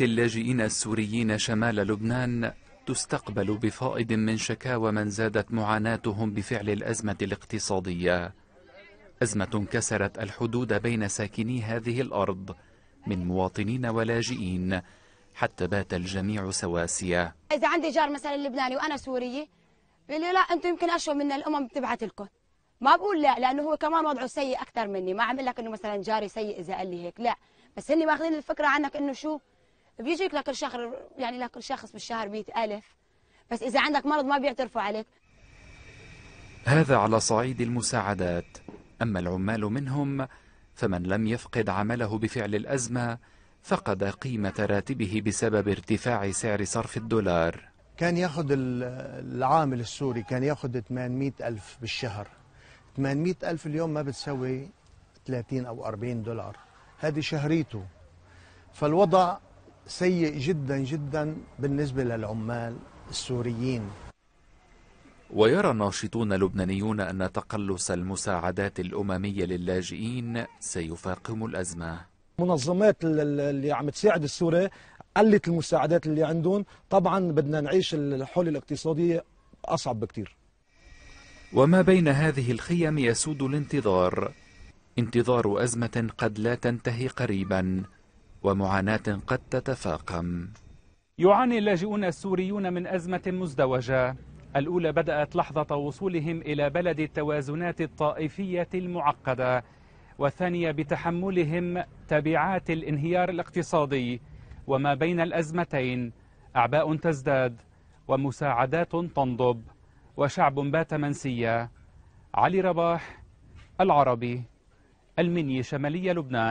اللاجئين السوريين شمال لبنان تستقبل بفائض من شكاوى من زادت معاناتهم بفعل الأزمة الاقتصادية أزمة كسرت الحدود بين ساكني هذه الأرض من مواطنين ولاجئين حتى بات الجميع سواسية إذا عندي جار مثلا لبناني وأنا سورية بيقول لي لا أنتم يمكن أشوى من الأمم تبعت لكم ما بقول لا لأنه هو كمان وضعه سيء أكثر مني ما عم لك أنه مثلا جاري سيء إذا قال لي هيك لا بس هني ماخذين الفكرة عنك أنه شو بيجيك لكل شهر يعني لكل شخص بالشهر مئة ألف بس إذا عندك مرض ما بيعترفوا عليك هذا على صعيد المساعدات أما العمال منهم فمن لم يفقد عمله بفعل الأزمة فقد قيمة راتبه بسبب ارتفاع سعر صرف الدولار كان يأخذ العامل السوري كان يأخذ 800 ألف بالشهر 800 ألف اليوم ما بتسوي 30 أو 40 دولار هذه شهريته فالوضع سيء جدا جدا بالنسبة للعمال السوريين ويرى الناشطون اللبنانيون أن تقلص المساعدات الأممية للاجئين سيفاقم الأزمة منظمات اللي عم تساعد السوري قلت المساعدات اللي عندهم طبعا بدنا نعيش الحل الاقتصادية أصعب بكتير وما بين هذه الخيم يسود الانتظار انتظار أزمة قد لا تنتهي قريباً ومعاناة قد تتفاقم يعاني اللاجئون السوريون من أزمة مزدوجة الأولى بدأت لحظة وصولهم إلى بلد التوازنات الطائفية المعقدة والثانية بتحملهم تبعات الانهيار الاقتصادي وما بين الأزمتين أعباء تزداد ومساعدات تنضب وشعب بات منسيا علي رباح العربي المني شمالية لبنان